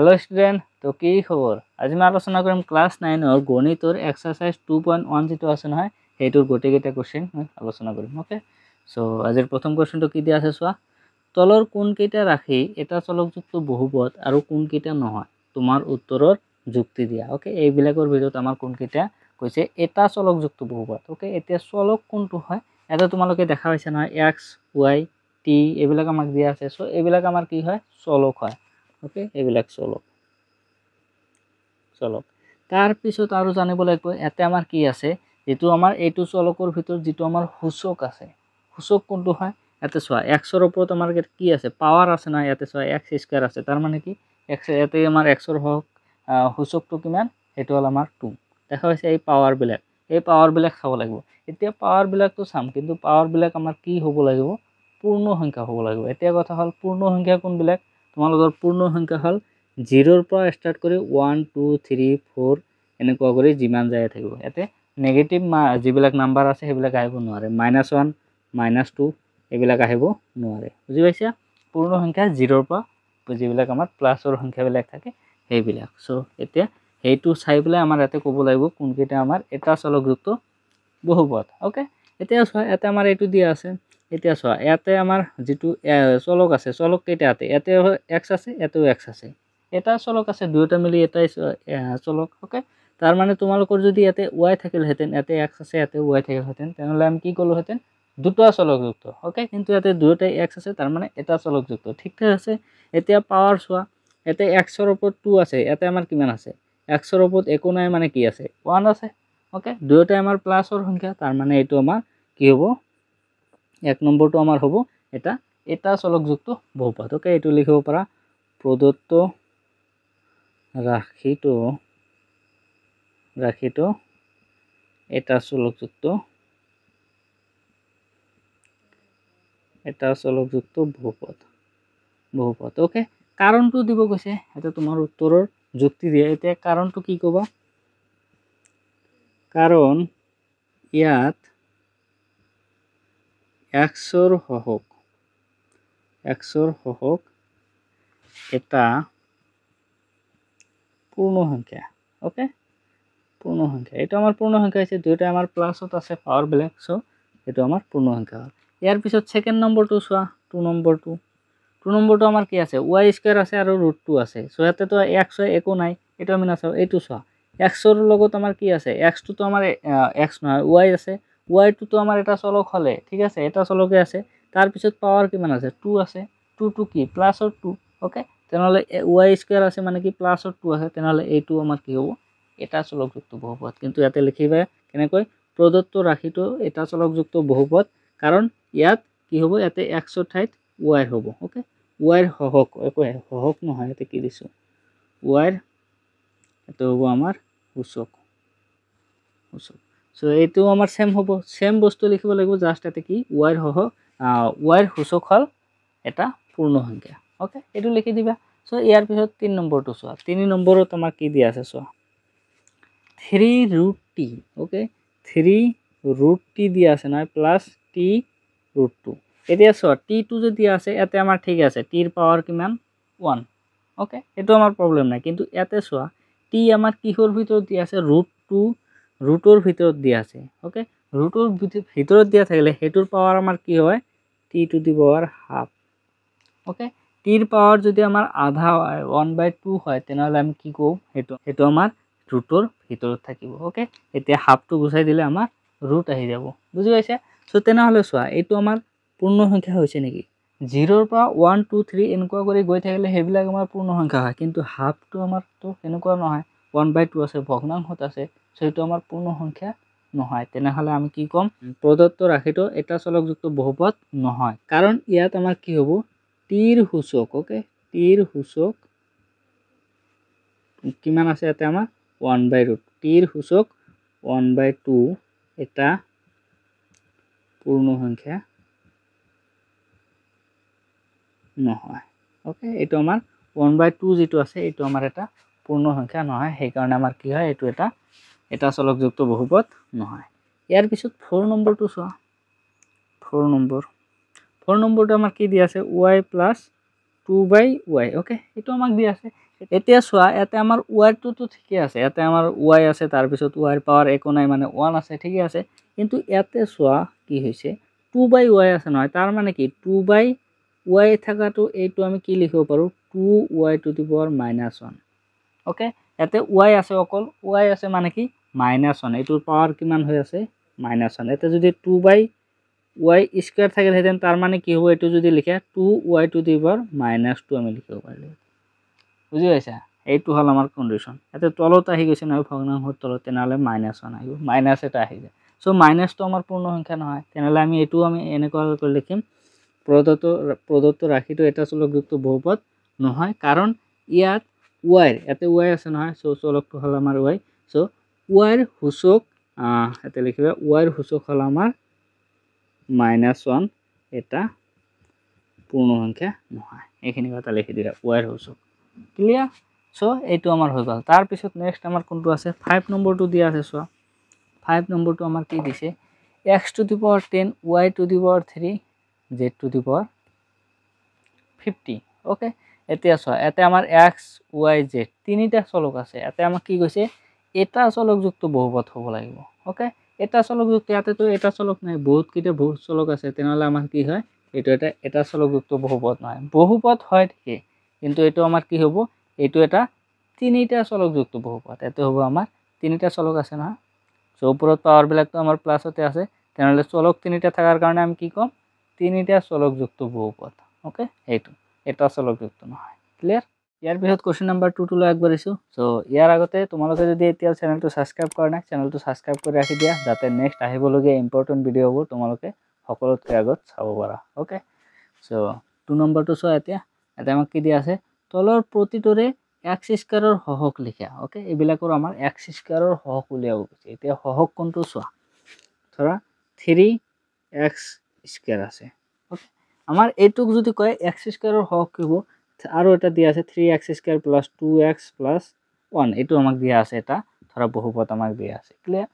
Hello student তো কি খবর আজ আমি আলোচনা করম ক্লাস নাইনের গণিতর এক্সারসাইজ টু পয়েন্ট ওয়ান যেটা আছে নয় সেইটার গোটেকটা কোশ্চেন আলোচনা করি ওকে সো আজের প্রথম কোশ্চেনটা কি দিয়ে আছে চা তলর কোনকিটা রাখি এটা চলকযুক্ত বহুপদ আর কোনকিটা নহয় তোমার উত্তরের যুক্তি দিয়া ওকে এইবিলাকর ভিতর আমার কোনকিটা কৈছে এটা চলকযুক্ত বহুপদ ওকে এটা চলক কোনটা হয় এটা তোমালকে দেখা পাইছে নয় এক্স ওয়াই টি এইবিল আমাক দিয়া আছে সো এইবিল আমার কি হয় চলক হয় অ'কে এইবিলাক চলক চলক তাৰপিছত আৰু জানিবলৈ কয় ইয়াতে আমাৰ কি আছে যিটো আমাৰ এইটো চলকৰ ভিতৰত যিটো আমাৰ সূচক আছে সূচক কোনটো হয় ইয়াতে চোৱা এক্সৰ ওপৰত আমাৰ ইয়াত কি আছে পাৱাৰ আছে নাই ইয়াতে চোৱা এক্স স্কুৱেৰ আছে তাৰমানে কি এক্স ইয়াতে আমাৰ এক্সৰ হওক সূচকটো কিমান সেইটো হ'ল আমাৰ টু দেখা হৈছে এই পাৱাৰবিলাক এই পাৱাৰবিলাক চাব লাগিব এতিয়া পাৱাৰবিলাকতো চাম কিন্তু পাৱাৰবিলাক আমাৰ কি হ'ব লাগিব পূৰ্ণ সংখ্যা হ'ব লাগিব এতিয়া কথা হ'ল পূৰ্ণ সংখ্যা কোনবিলাক তোমালোকৰ পূৰ্ণ সংখ্যা হ'ল জিৰ'ৰ পৰা ষ্টাৰ্ট কৰি ওৱান টু থ্ৰী ফ'ৰ এনেকুৱা কৰি যিমান যায় থাকিব ইয়াতে নেগেটিভ যিবিলাক নাম্বাৰ আছে সেইবিলাক আহিব নোৱাৰে মাইনাছ ওৱান মাইনাছ টু এইবিলাক আহিব নোৱাৰে বুজি পাইছা পূৰ্ণ সংখ্যা জিৰ'ৰ পৰা যিবিলাক আমাৰ প্লাছৰ সংখ্যাবিলাক থাকে সেইবিলাক চ' এতিয়া সেইটো চাই পেলাই আমাৰ ইয়াতে ক'ব লাগিব কোনকেইটা আমাৰ এটা চলকযুক্ত বহুপথ অ'কে এতিয়া চোৱা ইয়াতে আমাৰ এইটো দিয়া আছে এতিয়া চোৱা ইয়াতে আমাৰ যিটো চলক আছে চলক কেইটা আছে ইয়াতে এক্স আছে ইয়াতেও এক্স আছে এটা চলক আছে দুয়োটা মিলি এটাই চলক অ'কে তাৰমানে তোমালোকৰ যদি ইয়াতে ৱাই থাকিলহেঁতেন ইয়াতে এক্স আছে ইয়াতে ৱাই থাকিলহেঁতেন তেনেহ'লে আমি কি ক'লোহেঁতেন দুটা চলকযুক্ত অ'কে কিন্তু ইয়াতে দুয়োটাই এক্স আছে তাৰমানে এটা চলকযুক্ত ঠিক ঠাক আছে এতিয়া পাৱাৰ চোৱা ইয়াতে এক্সৰ ওপৰত টু আছে ইয়াতে আমাৰ কিমান আছে এক্সৰ ওপৰত একো নাই মানে কি আছে ওৱান আছে অ'কে দুয়োটাই আমাৰ প্লাছৰ সংখ্যা তাৰমানে এইটো আমাৰ কি হ'ব এক নম্বৰটো আমাৰ হ'ব এটা এটা চলকযুক্ত বহুপাত অ'কে এইটো লিখিব পাৰা প্ৰদত্ত ৰাশিটো ৰাশিটো এটা চলকযুক্ত এটা চলকযুক্ত বহুপথ বহুপত অ'কে কাৰণটো দিব কৈছে এতিয়া তোমাৰ উত্তৰৰ যুক্তি দিয়ে এতিয়া কাৰণটো কি ক'বা কাৰণ ইয়াত একশোর সহক একশোৰ সহক এটা পূৰ্ণ সংখ্যা অ'কে পূৰ্ণ সংখ্যা এইটো আমাৰ পূৰ্ণ সংখ্যা হৈছে দুয়োটা আমাৰ প্লাছত আছে পাৱাৰ বেলেগ চ' এইটো আমাৰ পূৰ্ণ সংখ্যা হ'ল ইয়াৰ পিছত ছেকেণ্ড নম্বৰটো চোৱা টু নম্বৰটো টু নম্বৰটো আমাৰ কি আছে ৱাই স্কুৱেৰ আছে আৰু ৰুট টু আছে চ' ইয়াতেতো এক্স হয় একো নাই এইটো আমি নাচাওঁ এইটো চোৱা এক্সৰ লগত আমাৰ কি আছে এক্সটোতো আমাৰ এক্স নহয় ৱাই আছে ওয়াইটুতো আমার এটা চলক হলে ঠিক আছে এটা চলকে আছে তারপর পাওয়ার কি আছে টু আছে টু টু কি প্লাসর টু ওকে তাহলে ওয়াই স্কোয়ার আছে মানে কি প্লাসর টু আছে তাহলে এইটু আমার কি হব এটা চলকযুক্ত বহুপদ কিন্তু এতে লিখিবা কেন প্রদত্ত রাখিটো এটা চলকযুক্ত বহুপদ কারণ ইয়াত কি হব এতে একশো ঠাইত ওয়াই হব ওকে ওয়াইর সহক একে সহক নহয় এতে কি দিছ ওয়াইর এত হব আমার সূচক সূচক সো এইটো আমাৰ ছেম হ'ব ছেম বস্তু লিখিব লাগিব জাষ্ট ইয়াতে কি ৱাইৰ সহ ৱাইৰ সূচক হ'ল এটা পূৰ্ণ সংখ্যা অ'কে এইটো লিখি দিবা চ' ইয়াৰ পিছত তিনি নম্বৰটো চোৱা তিনি নম্বৰত আমাৰ কি দিয়া আছে চোৱা three root T okay three root T দিয়া আছে নহয় প্লাছ টি ৰুট টু এতিয়া চোৱা টি টু যদি দিয়া আছে ইয়াতে আমাৰ ঠিক আছে টিৰ পাৱাৰ কিমান ওৱান অ'কে এইটো আমাৰ প্ৰব্লেম নাই কিন্তু ইয়াতে চোৱা টি আমাৰ কিহৰ ভিতৰত দিয়া আছে ৰুট টু ৰুটোৰ ভিতৰত দিয়া আছে অ'কে ৰুটোৰ ভিতৰত দিয়া থাকিলে সেইটোৰ পাৱাৰ আমাৰ কি হয় T to the power half okay টিৰ পাৱাৰ যদি আমাৰ আধা হয় ওৱান বাই টু হয় তেনেহ'লে আমি কি কওঁ সেইটো সেইটো আমাৰ ৰুটোৰ ভিতৰত থাকিব অ'কে এতিয়া হাফটো গুচাই দিলে আমাৰ ৰুট আহি যাব বুজি পাইছে চ' তেনেহ'লে চোৱা এইটো আমাৰ পূৰ্ণ সংখ্যা হৈছে নেকি জিৰ'ৰ পৰা ওৱান টু থ্ৰী এনেকুৱা কৰি গৈ থাকিলে সেইবিলাক আমাৰ পূৰ্ণ সংখ্যা হয় কিন্তু হাফটো আমাৰতো সেনেকুৱা নহয় ওৱান বাই টু আছে ভগ্নাংশত আছে সেইটো আমার পূর্ণ সংখ্যা নহয় তেনহলে আমি কি কম প্রদত্ত রাশিটো এটা চলকযুক্ত বহুপদ নহয় কারণ ইয়াত আমার কি হব তীর সূচক ওকে তীর সূচক কিমান আছে এতে আমার 1 বাই √ তীর সূচক 1 বাই 2 এটা পূর্ণ সংখ্যা নহয় ওকে এটো আমার 1 বাই 2 যেটো আছে এটো আমার এটা পূর্ণ সংখ্যা নহয় সেই কারণে আমার কি হয় এটো এটা এটা চলকযুক্ত বহুপদ নহয় ইয়াৰ পিছত ফ'ৰ নম্বৰটো চোৱা ফ'ৰ নম্বৰ ফ'ৰ নম্বৰটো আমাৰ কি দিয়া আছে Y plus two by Y okay সেইটো আমাক দিয়া আছে এতিয়া চোৱা ইয়াতে আমাৰ ৱাইটোতো ঠিকে আছে ইয়াতে আমাৰ ৱাই আছে তাৰপিছত ৱাইৰ পাৱাৰ একো নাই মানে ওৱান আছে ঠিকে আছে কিন্তু ইয়াতে চোৱা কি হৈছে টু বাই ৱাই আছে নহয় তাৰমানে কি টু বাই ৱাই থকাটো এইটো আমি কি লিখিব পাৰোঁ two Y to the power minus one okay ইয়াতে ওয়াই আছে অকল ওয়াই আছে মানে কি মাইনাস ওয়ান এইটোর পাওয়ার কি হয়ে আছে মাইনাস ওয়ান এতে যদি টু বাই ওয়াই স্কোয়ার থাকে হেঁটে তার মানে কি হব এটা যদি লিখে two Y to the power minus two আমি লিখব বুঝি পাইছা এইটো হল আমার কন্ডিশন এতে তলত আহি গেছে না ভগ্নাংশর তলত তেনহলে মাইনাস ওয়ান আহিব মাইনাস এটা আহি যায় সো মাইনাস তো আমার পূর্ণ সংখ্যা নয় তেনহলে আমি এইটো আমি এনেকুৱা কৰে লিখিম প্ৰদত্ত প্ৰদত্ত ৰাশিটা এটা চলকযুক্ত বহুপদ নহয় কাৰণ ইয়াত ওয়াইৰ এতে ওয়াই আছে নহয় সো সলকটো হল আমাৰ ওয়াই সো ওয়াইৰ হুসক এতে লিখিবা ওয়াইৰ হুসক হল আমাৰ -1 এটা পূৰ্ণ সংখ্যা নহয় এখনি কথা লিখি দিৰা ওয়াইৰ হুসক ক্লিয়াৰ সো এটো আমাৰ হল তাৰ পিছত নেক্সট আমাৰ কোনটো আছে 5 নম্বৰটো দিয়া আছে সো 5 নম্বৰটো আমাৰ কি দিছে x to the power 10 y to the power 3 z to the power 50 okay okay. এতিয়া চোৱা ইয়াতে আমাৰ এক্স ৱাই জেড তিনিটা চলক আছে ইয়াতে আমাক কি কৈছে এটা চলকযুক্ত বহুপথ হ'ব লাগিব অ'কে এটা চলকযুক্ত ইয়াতেতো এটা চলক নাই বহুতকেইটা বহুত চলক আছে তেনেহ'লে আমাৰ কি হয় এইটো এটা এটা চলকযুক্ত বহুপথ নহয় বহুপথ হয় ঠিকে কিন্তু এইটো আমাৰ কি হ'ব এইটো এটা তিনিটা চলকযুক্ত বহুপথ এইটো হ'ব আমাৰ তিনিটা চলক আছে নহয় চৌপুৰত পাৱাৰবিলাকতো আমাৰ প্লাছতে আছে তেনেহ'লে চলক তিনিটা থকাৰ কাৰণে আমি কি ক'ম তিনিটা চলকযুক্ত বহুপথ অ'কে সেইটো এটা আচলক যুক্ত নহয় ক্লিয়াৰ ইয়াৰ পিছত কোশ্চেন নাম্বাৰ টু টুলে আগবাঢ়িছোঁ চ' ইয়াৰ আগতে তোমালোকে যদি এতিয়া চেনেলটো ছাবস্ক্ৰাইব কৰা নাই চেনেলটো ছাবস্ক্ৰাইব কৰি ৰাখি দিয়া যাতে নেক্সট আহিবলগীয়া ইম্পৰ্টেণ্ট ভিডিঅ'বোৰ তোমালোকে সকলোতকৈ আগত চাব পাৰা অ'কে চ' টু নম্বৰটো চোৱা এতিয়া এতিয়া আমাক কি দিয়া আছে তলৰ প্ৰতিটোৰে এক্স সিষ্কাৰৰ সহক লিখা অ'কে এইবিলাকৰ আমাৰ এক্স সিষ্কাৰৰ সহক উলিয়াব গৈছে এতিয়া সহক কোনটো চোৱা ধৰা থ্ৰী এক্স স্কেয়াৰ আছে আমাৰ এইটোক যদি কয় এক্স স্কোৱাৰৰ হক হইব আৰো এটা দিয়া আছে three X square plus two X plus one এইটো আমাক দিয়া আছে এটা ধৰা বহুপথ আমাক দিয়া আছে ক্লিয়াৰ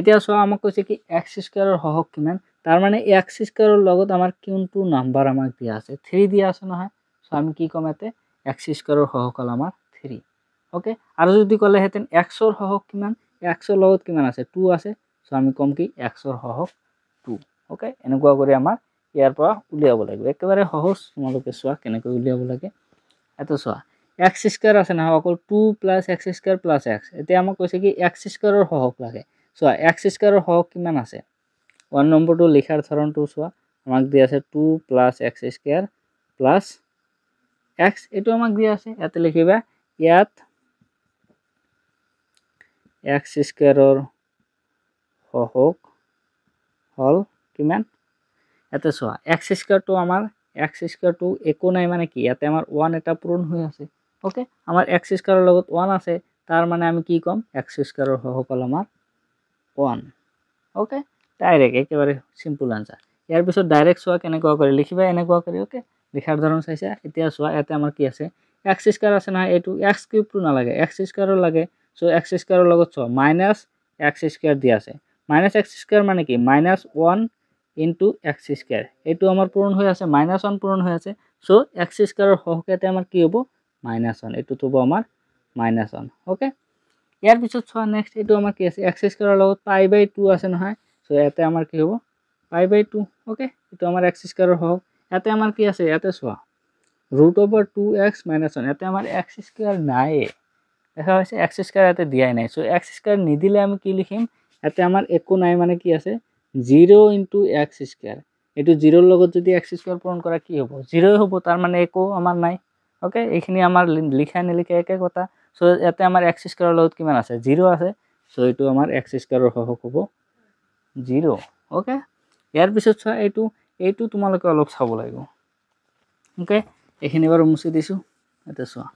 এতিয়া চোৱা আমাক কৈছে কি এক্স স্কোৱাৰৰ হক কিমান তাৰমানে তাৰ এক্স স্কোৱাৰৰ লগত আমাৰ কোনটো নাম্বাৰ আমাক দিয়া আছে থ্ৰী দিয়া আছে নহয় সো আমি কি ক'ম ইয়াতে এক্স স্কোয়ারের হক হল আমার 3 ওকে আর যদি ক'লেহেঁতেন এক্সৰ এক্স কিমান এক্সৰ লগত কিমান আছে টু আছে সো আমি কম কি এক্সৰ এৰ টু অ'কে এনেকুৱা কৰি কৰে ইয়াৰ পৰা উলিয়াব লাগিব একেবাৰে সহজ তোমালোকে চোৱা কেনেকৈ উলিয়াব লাগে এইটো চোৱা এক্স স্কুৱেৰ আছে নহয় অকল two plus X square plus X এতিয়া আমাক কৈছে কি এক্স স্কুৱেৰৰ সহক লাগে চোৱা এক্স স্কুৱেৰৰ সহক কিমান আছে ওৱান নম্বৰটো লিখাৰ ধৰণটো চোৱা আমাক দিয়া আছে two plus X square plus X এইটো আমাক দিয়া আছে ইয়াতে লিখিবা ইয়াত এক্স স্কুৱাৰৰ সহক হ'ল কিমান ইয়াতে চোৱা এক্স স্কোয়াৰ আমাৰ এক্স স্কোয়াৰ একো নাই মানে কি ইয়াতে আমাৰ ওৱান এটা পূৰণ হৈ আছে অ'কে আমাৰ এক্স স্কোয়াৰেৰ লগত ওৱান আছে তাৰ মানে আমি কি কম এক্স স্কোয়াৰেৰ সকল আমাৰ ওৱান অ'কে ডাইৰেক্ট একেবাৰে চিম্পুল আনসাৰ ইয়াৰ পিছত ডাইৰেক্ট চোৱা কেনেকুৱা কৰি লিখিবা এনেকুৱা কৰি অ'কে লিখাৰ ধৰন চাইছা এতিয়া চোৱা ইয়াতে আমাৰ কি আছে এক্স স্কোয়ার আছে নহয় এইটো এক্স কিউব টু নালাগে এক্স স্কোয়ারও লাগে চ' এক্স স্কোয়ারের লগত চোৱা মাইনাছ এক্স স্কোয়াৰ দিয়ে আছে মাইনাছ এক্স স্কোয়াৰ মানে কি minus one into X square এইটো আমার পূরণ হয়ে আছে মাইনাস ওয়ান পূরণ হয়ে আছে সো এক্স স্কোয়ারের সহকাতে আমার কি হব মাইনাস ওয়ান এইটুত হব আমার মাইনাস ওয়ান ওকে ইয়ার পিছত চা নেক্সট এই আমার কি আছে এক্স স্কোয়ারের পাই বাই টু আছে নয় সো এতে আমার কি হব পাই বাই টু ওকে এই আমার এক্স স্কোয়ারের হোক এতে আমার কি আছে এতে চা root over two X minus one এতে আমার এক্স স্কোয়ার নাই দেখা হয়েছে এক্স স্কোয়ার এতে দিয়াই নাই সো এক্স স্কোয়ার নিদিলে আমি কি লিখিম এতে আমার একো নাই মানে কি আছে জিৰ' ইণ্টু এক্স স্কুৱেৰ এইটো জিৰ'ৰ লগত যদি এক্স স্কুৱেৰ পূৰণ কৰা কি হ'ব জিৰ'ই হ'ব তাৰমানে একো আমাৰ নাই অ'কে এইখিনি আমাৰ লিখাই নিলিখাই একে কথা চ' ইয়াতে আমাৰ এক্স স্কুৱেৰৰ লগত কিমান আছে জিৰ' আছে চ' এইটো আমাৰ এক্স স্কুৱেৰৰ সহক হ'ব জিৰ' অ'কে ইয়াৰ পিছত চোৱা এইটো এইটো তোমালোকে অলপ চাব লাগিব অ'কে এইখিনি বাৰু মুচি দিছোঁ ইয়াতে চোৱা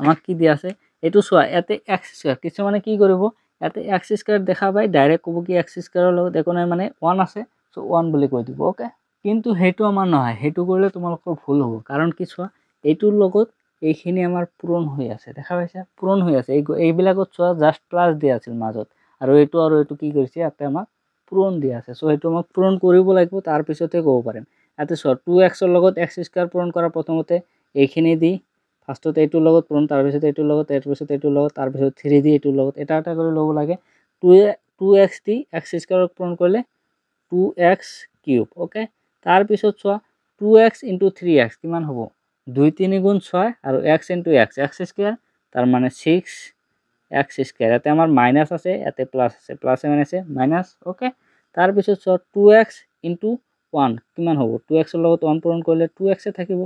আমাক কি দিয়া আছে এইটো চোৱা ইয়াতে এক্স স্কুৱেৰ কিছুমানে কি কৰিব ইয়াতে এক্স স্কোয়ার দেখা পাই ডাইরেক্ট কব কি এক্স স্কোয়ারের একো নাই মানে ওয়ান আছে সো ওয়ান বলে কে দিব ওকে কিন্তু সেইটা আমার নয় সেইটা করলে তোমালোকর ভুল হব কারণ কি চা এইটার লগত এইখানে আমার পূরণ হয়ে আছে দেখা পাইছা পূরণ হয়ে আছে এই এইবিলাকত চা জাস্ট প্লাস দিয়ে আছে মাজত আর এই আর এই কি করেছে ইয়াতে আমার পূরণ দিয়ে আছে সো এইটা আমার পূরণ করব লাগবে তারপরে কব পাৰিম ইয়াতে চ টু এক্সৰ লগত এক্স স্কোয়াৰ পূৰণ কৰা প্ৰথমতে এইখানে দি ফাৰ্ষ্টত এইটোৰ লগত পুৰণ তাৰপিছত এইটোৰ লগত তাৰপিছত এইটোৰ লগত তাৰপিছত থ্ৰী ডি এইটোৰ লগত এটা এটা কৰি ল'ব লাগে two two X D X স্কোৱাৰক পূৰণ কৰিলে টু এক্স কিউব অ'কে তাৰপিছত চোৱা two X into three X কিমান হ'ব দুই তিনি গুণ ছয় আৰু X into X X square তাৰ মানে ছিক্স এক্স স্কুৱেৰ ইয়াতে আমাৰ মাইনাছ আছে ইয়াতে প্লাছ আছে প্লাছ ইমান আছে মাইনাছ অ'কে তাৰপিছত চোৱা টু এক্স ইণ্টু ওৱান কিমান হ'ব টু এক্সৰ লগত ওৱান পূৰণ কৰিলে টু এক্সে থাকিব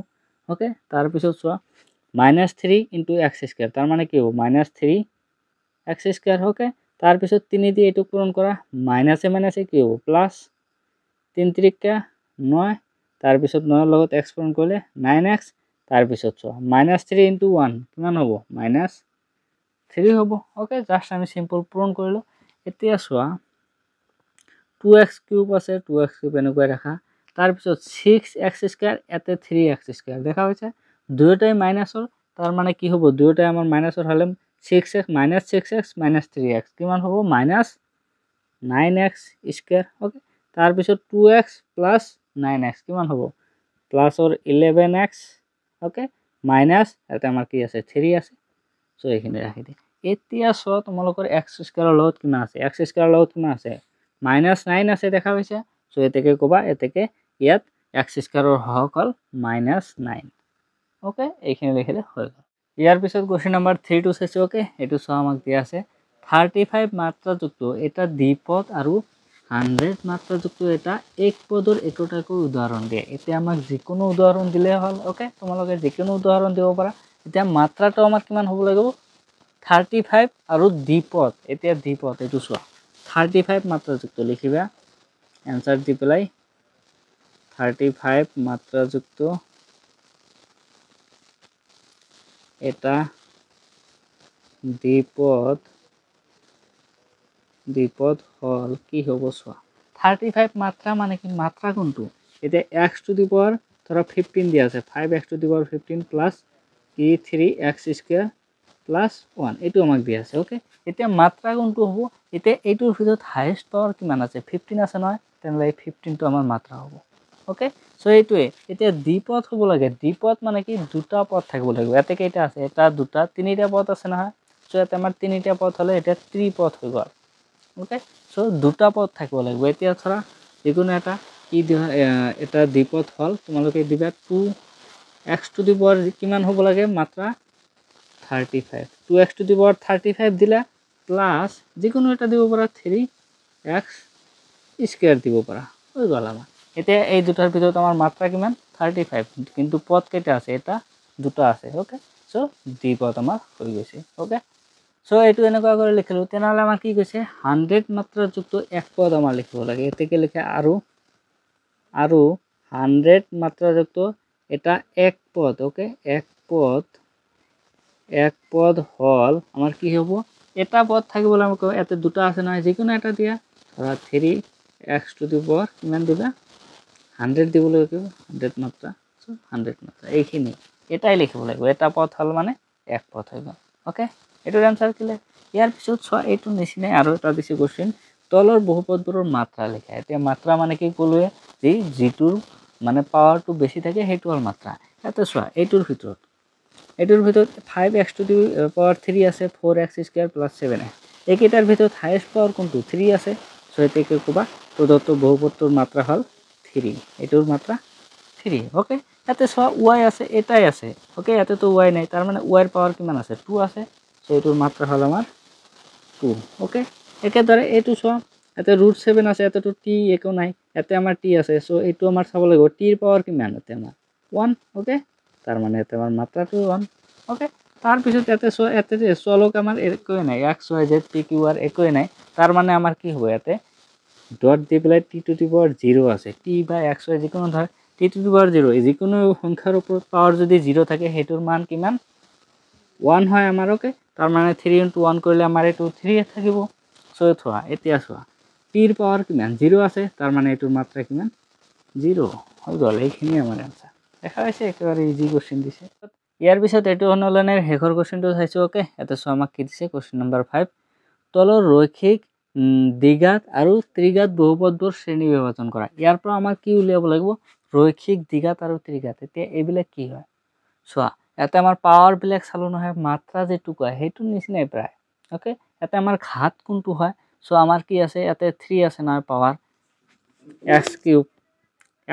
অ'কে তাৰপিছত চোৱা minus three into X square তাৰমানে কি হ'ব minus three X square okay তাৰপিছত তিনি দি এইটো পূৰণ কৰা মাইনাছে মাইনাছে কি হ'ব প্লাছ তিনি ত্ৰিকে ন তাৰপিছত নৰ লগত এক্স পূৰণ কৰিলে নাইন এক্স তাৰপিছত চোৱা মাইনাছ থ্ৰী ইণ্টু ওৱান কিমান হ'ব মাইনাছ থ্ৰী হ'ব অ'কে জাষ্ট আমি চিম্পল পূৰণ কৰিলোঁ এতিয়া চোৱা টু এক্স কিউব আছে টু এক্স কিউব এনেকুৱাই ৰাখা তাৰপিছত ছিক্স এক্স স্কুৱেৰ ইয়াতে থ্ৰী এক্স স্কুৱেৰ দেখা হৈছে দুয়োটাই মাইনাছৰ তাৰ মানে কি হ'ব দুয়োটাই আমাৰ মাইনাছৰ হ'লে six X minus six X minus three X কিমান হ'ব minus nine X square okay তাৰপিছত two X plus nine X কিমান হ'ব প্লাছৰ ইলেভেন এক্স অ'কে মাইনাছ ইয়াতে আমাৰ কি আছে থ্ৰী আছে চ' এইখিনি ৰাখি দিয়ে এতিয়া চোৱা তোমালোকৰ এক্স স্কুৱেৰৰ লগত কিমান আছে এক্স স্কুৱেৰৰ লগত কিমান আছে মাইনাছ নাইন আছে দেখা পাইছা চ' এতেকে ক'বা এতেকে ইয়াত এক্স স্কুৱেৰৰ সহকল মাইনাছ নাইন ওকে এইখানে লিখলে হয়ে গেল ইয়ার পিছত কোশ্চেন নাম্বার থ্রি টু চাইছে ওকে এই সব আমাকে দিয়ে আছে থার্টি ফাইভ মাত্রাযুক্ত এটা দ্বিপদ আর হান্ড্রেড মাত্রাযুক্ত এটা এক পদর একটাকে উদাহরণ দিয়ে এটা আমাক যিকোনো উদাহরণ দিলে হল ওকে তোমালে যিকোনো উদাহরণ দিবা এটা মাত্রাটা আমার কি হব লাগবে থার্টি ফাইভ আর দ্বিপদ এটা দ্বিপদ এই চা থার্টি ফাইভ মাত্রাযুক্ত লিখিবা এনসার দি পেলাই থার্টি ফাইভ মাত্রাযুক্ত এটা দ্বিপদ দ্বিপদ হল কি হব চোৱা থাৰ্টি ফাইভ মাত্ৰা মানে কি মাত্ৰা কোনটো এতিয়া এক্স টু দি পাৱাৰ ধৰা ফিফটিন দিয়া আছে five X to the power fifteen plus ই three X square plus one এইটো আমাক দিয়া আছে অ'কে এতিয়া মাত্ৰা কোনটো হ'ব এতিয়া এইটোৰ ভিতৰত হায়েষ্ট পাৱাৰ কিমান আছে ফিফটিন আছে নহয় তেনেহ'লে এই ফিফটিনটো আমাৰ মাত্ৰা হ'ব ওকে সো এইটোৱে এতিয়া দ্বি পথ হ'ব লাগে দ্বি পথ মানে কি দুটা পথ থাকিব লাগিব ইয়াতে কেইটা আছে এটা দুটা তিনিটা পথ আছে নহয় চ' ইয়াতে আমাৰ তিনিটা পথ হ'লে এতিয়া ত্ৰিপথ হৈ গ'ল ওকে চ' দুটা পথ থাকিব লাগিব এতিয়া ধৰা যিকোনো এটা কি দিয়া এটা দ্বিপথ হ'ল তোমালোকে দিবা two X to the power কিমান হ'ব লাগে মাত্ৰা thirty five two X to the power thirty five দিলা প্লাছ যিকোনো এটা দিব পৰা থ্ৰী এক্স স্কুৱেৰ দিব পৰা হৈ গ'ল আমাৰ এতে এই দুটার ভিতরে তোমার মাত্রা কিমান থার্টি ফাইভ কিন্তু পদ কেইটা আছে এটা দুটা আছে অ'কে চ' ডি পদ আমাৰ হৈ গৈছে অ'কে চ' এইটো এনেকুৱা কৰি লিখিলোঁ তেনেহ'লে আমাৰ কি কৈছে হাণ্ড্ৰেড মাত্ৰাযুক্ত এক পদ আমাৰ লিখিব লাগে এতেকে লিখে আৰু আৰু হাণ্ড্ৰেড মাত্ৰাযুক্ত এটা এক পদ অ'কে এক পদ এক পদ হ'ল আমাৰ কি হ'ব এটা পদ থাকিবলৈ আমাক ইয়াতে দুটা আছে নহয় যিকোনো এটা দিয়া ধৰা three X to the power কিমান দিবা হাণ্ড্ৰেড দিব লাগিব হাণ্ড্ৰেড মাত্ৰা চ' হাণ্ড্ৰেড মাত্ৰা এইখিনি এটাই লিখিব লাগিব এটা পথ হ'ল মানে এক পথ হৈ গ'ল অ'কে এইটো এনচাৰ কিলে ইয়াৰ পিছত চোৱা এইটো নিচিনাই আৰু এটা দিছে কুৱেশ্যন তলৰ বহুপদবোৰৰ মাত্ৰা লিখা এতিয়া মাত্ৰা মানে কি ক'লোৱে যি যিটোৰ মানে পাৱাৰটো বেছি থাকে সেইটো হ'ল মাত্ৰা ইয়াতে চোৱা এইটোৰ ভিতৰত এইটোৰ ভিতৰত five X to the power three আছে four X square plus seven X এইকেইটাৰ ভিতৰত হায়েষ্ট পাৱাৰ কোনটো থ্ৰী আছে চ' এতিয়া কি ক'বা প্ৰদত্ত বহুপদটোৰ মাত্ৰা হ'ল 3 এটোর মাত্রা 3 ওকে এতে সোয়া ওয়াই আছে এটাই আছে ওকে এতে তো ওয়াই নাই তার মানে ওয়াই এর পাওয়ার কিমান আছে 2 আছে সো এটোর মাত্রা হলো আমার 2 ওকে একে ধরে এ2 সোয়া এতে রুট 7 আছে এতে তো টি একো নাই এতে আমার টি আছে সো এটো আমার সব লাগো টি এর পাওয়ার কিমান হতে আমার 1 ওকে তার মানে এতে আমার মাত্রা 2 1 ওকে তার পিছতে এতে সো এতে লোক আমার একো নাই x y z p q r একো নাই তার মানে কি হবে এতে ডট দি পেলাই T to the power zero' আছে টি বা এক্স ৱাই যিকোনো ধৰ T to the power zero' যিকোনো সংখ্যাৰ ওপৰত পাৱাৰ যদি জিৰ' থাকে সেইটোৰ মান কিমান ওৱান হয় আমাৰ অ'কে তাৰমানে থ্ৰী ইণ্টু ওৱান কৰিলে আমাৰ এইটো থ্ৰীয়ে থাকিব চ' থোৱা এতিয়া চোৱা টিৰ পাৱাৰ কিমান জিৰ' আছে তাৰমানে এইটোৰ মাত্ৰা কিমান জিৰ' হৈ গ'ল এইখিনিয়ে আমাৰ এনচাৰ দেখা পাইছে একেবাৰে ইজি কুৱেশ্যন দিছে ইয়াৰ পিছত এইটো অনলাইনৰ শেষৰ কুৱেশ্যনটো চাইছোঁ অ'কে ইয়াতে চোৱা আমাক কি দিছে কুৱেশ্যন নম্বৰ ফাইভ তলৰ ৰৈখিক দ্বিঘাত আৰু ত্ৰিঘাত বহুপদবোৰ শ্ৰেণী বিভাজন কৰা ইয়াৰ পৰা আমাৰ কি উলিয়াব লাগিব ৰৈখিক দ্বিঘাত আৰু ত্ৰিঘাত এতিয়া এইবিলাক কি হয় চোৱা ইয়াতে আমাৰ পাৱাৰবিলাক চালো নহয় মাত্ৰা যিটো কয় সেইটো নিচিনাই প্ৰায় অ'কে ইয়াতে আমাৰ ঘাত কোনটো হয় চ' আমাৰ কি আছে ইয়াতে থ্ৰী আছে নহয় power X cube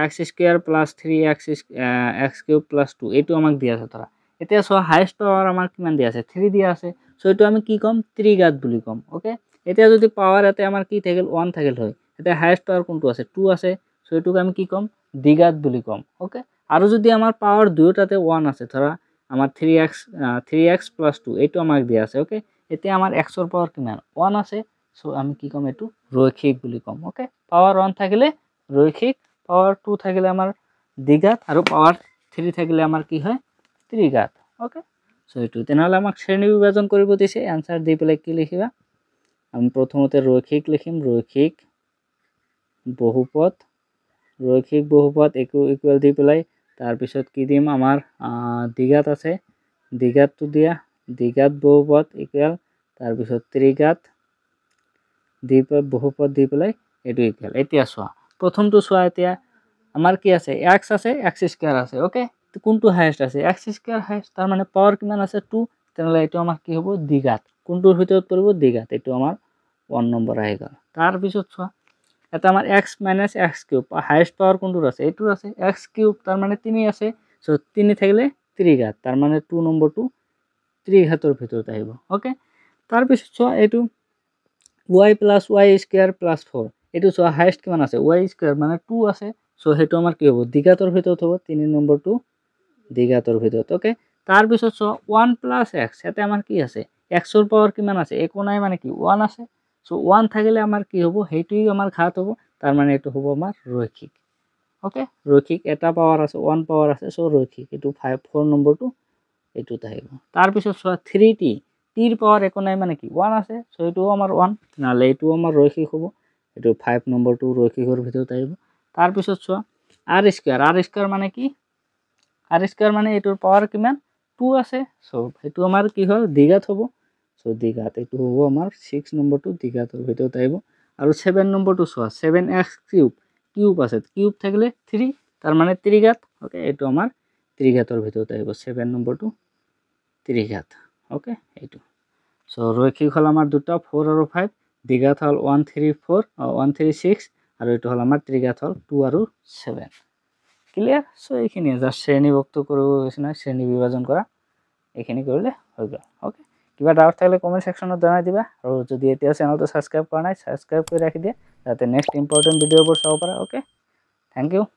X square plus three X X cube plus two এইটো আমাক দিয়া আছে ধৰা এতিয়া চোৱা হায়েষ্ট পাৱাৰ আমাৰ কিমান দিয়া আছে থ্ৰী দিয়া আছে চ' এইটো আমি কি ক'ম ত্ৰিঘাত বুলি ক'ম অ'কে এতিয়া যদি পাৱাৰ এতে আমাৰ কি থাকিল ওৱান থাকিল হয় এতিয়া হায়েষ্ট পাৱাৰ কোনটো আছে টু আছে চ' এইটোক আমি কি ক'ম দ্বিঘাত বুলি ক'ম অ'কে আৰু যদি আমাৰ পাৱাৰ দুয়োটাতে ওৱান আছে ধৰা আমাৰ three X three X plus two এইটো আমাক দিয়ে আছে অ'কে এতিয়া আমাৰ এক্সৰ পাৱাৰ কিমান ওৱান আছে চ' আমি কি ক'ম এইটো ৰৈক্ষিক বুলি ক'ম অ'কে পাৱাৰ ওৱান থাকিলে ৰৈক্ষিক পাৱাৰ টু থাকিলে আমাৰ দ্বিঘাত আৰু পাৱাৰ থ্ৰী থাকিলে আমাৰ কি হয় ত্রিঘাত অ'কে চ' এইটো তেনেহ'লে আমাক শ্ৰেণী বিভাজন কৰিব দিছে এনচাৰ দি পেলাই কি লিখিবা আমি প্ৰথমতে ৰৈখিক লিখিম ৰৈখিক বহুপদ ৰৈখিক বহুপদ একো ইকুৱেল দি পেলাই তাৰপিছত কি দিম আমাৰ দীঘাত আছে দীঘাতটো দিয়া দীঘাত বহুপদ ইকুৱেল তাৰপিছত ত্ৰিঘাত দি পেলাই বহুপদ দি পেলাই এইটো ইকুৱেল এতিয়া চোৱা প্ৰথমটো চোৱা এতিয়া আমাৰ কি আছে এক্স আছে এক্স স্কুৱাৰ আছে অ'কে কোনটো হায়েষ্ট আছে এক্স স্কুৱাৰ হায়েষ্ট তাৰমানে পাৱাৰ কিমান আছে টু তেনেহ'লে এইটো আমাৰ কি হ'ব দীঘাত কোনটোৰ ভিতৰত পৰিব দীঘাত এইটো আমাৰ ওয়ান নম্বৰ আহি গ'ল তাৰপিছত চোৱা এটা আমাৰ X minus X cube highest power কোনটোৰ আছে এইটোৰ আছে এক্স কিউব তাৰমানে তিনি আছে চ' তিনি থাকিলে তার তাৰমানে টু নম্বৰটো ত্ৰিঘাতৰ ভিতৰত আহিব অ'কে তাৰপিছত চোৱা এইটো Y plus Y square plus four এইটো চোৱা হায়েষ্ট কিমান আছে ৱাই স্কোয়ার মানে টু আছে চ' সেইটো আমাৰ কি হ'ব দীঘাতৰ ভিতৰত হ'ব তিনি নম্বৰটো দীঘাতৰ ভিতৰত অ'কে তাৰপিছত চোৱা ওৱান প্লাছ এক্স এতে আমাৰ কি আছে এক্সৰ পাৱাৰ কিমান আছে একো নাই মানে কি ওৱান আছে সো ওয়ান থাকলে আমার কি হবো সেইটাই আমার ঘাত হবো তার মানে এটা হবো আমার রৈখিক ওকে রৈখিক এটা পাওয়ার আছে ওয়ান পাওয়ার আছে সো রৈখিক এই ফাইভ ফোর নম্বরটা এইটু থাকব তারপর চা থ্রি টি টির পাওয়ার একো নাই মানে কি ওয়ান আছে সো এইটাও আমার ওয়ান নাহলে এইটাও আমার রৈখিক হবো এই ফাইভ নম্বরটো রৈখিকর ভিতর থাকব তারপর চা আর স্কোয়ার আর স্কোয়ার মানে কি আর স্কোয়ার মানে এইটার পাওয়ার কিমান টু আছে সো এই আমার কি হল দীঘাত হবো সো দীঘাত মানে এইটো হ'ব আমাৰ ছিক্স নম্বৰটো দীঘাটোৰ ভিতৰত আহিব আৰু ছেভেন নম্বৰটো চোৱা ছেভেন এক্স কিউব কিউব আছে কিউব থাকিলে থ্ৰী তাৰমানে ত্ৰিঘাত অ'কে এইটো আমাৰ ত্ৰিঘাতৰ ভিতৰত আহিব ছেভেন নম্বৰটো ত্ৰিঘাত অ'কে এইটো চ' ৰৈক্ষিক হ'ল আমাৰ দুটা ফ'ৰ আৰু ফাইভ দীঘাত হ'ল one three four one three six আৰু এইটো হ'ল আমাৰ ত্ৰিঘাত হ'ল টু আৰু ছেভেন ক্লিয়াৰ চ' এইখিনিয়ে জাষ্ট শ্ৰেণীভুক্ত কৰিব গৈছে শ্ৰেণী বিভাজন কৰা এইখিনি কৰিলে হৈ গ'ল অ'কে কিবা ডাউট থাকিলে কমেন্ট সেকশনত জনাই দিবা আৰু যদি এতিয়াও চেনেলটো সাবস্ক্ৰাইব কৰা নাই সাবস্ক্ৰাইব কৰি ৰাখি দিয়া যাতে নেক্সট ইম্পৰ্টেণ্ট ভিডিঅ'বোৰ চাব পাৰা অ'কে থেংক ইউ